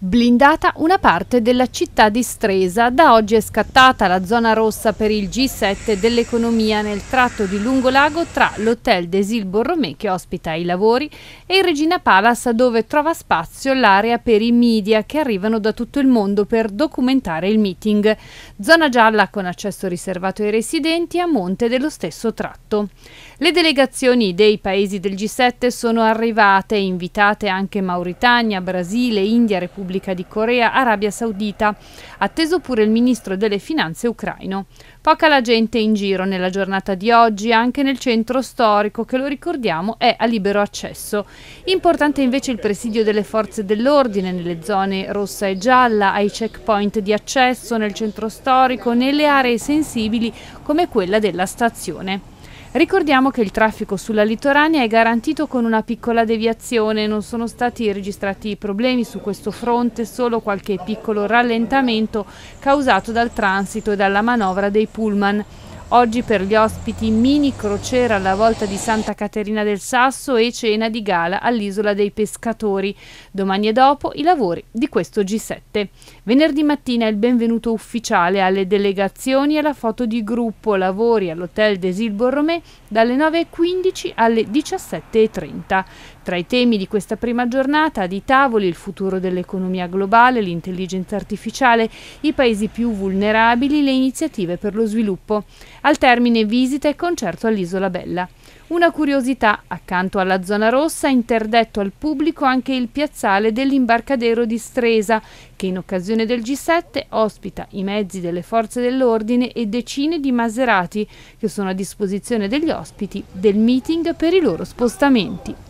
Blindata una parte della città di Stresa, da oggi è scattata la zona rossa per il G7 dell'economia nel tratto di lungo lago tra l'hotel Desil Borromè che ospita i lavori e il Regina Palace dove trova spazio l'area per i media che arrivano da tutto il mondo per documentare il meeting. Zona gialla con accesso riservato ai residenti a monte dello stesso tratto. Le delegazioni dei paesi del G7 sono arrivate, invitate anche Mauritania, Brasile, India, Repubblica Repubblica di Corea, Arabia Saudita, atteso pure il ministro delle finanze ucraino. Poca la gente in giro nella giornata di oggi, anche nel centro storico che lo ricordiamo è a libero accesso. Importante invece il presidio delle forze dell'ordine nelle zone rossa e gialla, ai checkpoint di accesso nel centro storico, nelle aree sensibili come quella della stazione. Ricordiamo che il traffico sulla litoranea è garantito con una piccola deviazione, non sono stati registrati problemi su questo fronte, solo qualche piccolo rallentamento causato dal transito e dalla manovra dei pullman. Oggi per gli ospiti mini crociera alla volta di Santa Caterina del Sasso e cena di gala all'isola dei pescatori. Domani e dopo i lavori di questo G7. Venerdì mattina il benvenuto ufficiale alle delegazioni e la foto di gruppo lavori all'Hotel Desil Borromé dalle 9.15 alle 17.30. Tra i temi di questa prima giornata di tavoli il futuro dell'economia globale, l'intelligenza artificiale, i paesi più vulnerabili, le iniziative per lo sviluppo al termine visita e concerto all'Isola Bella. Una curiosità, accanto alla zona rossa è interdetto al pubblico anche il piazzale dell'imbarcadero di Stresa, che in occasione del G7 ospita i mezzi delle forze dell'ordine e decine di maserati che sono a disposizione degli ospiti del meeting per i loro spostamenti.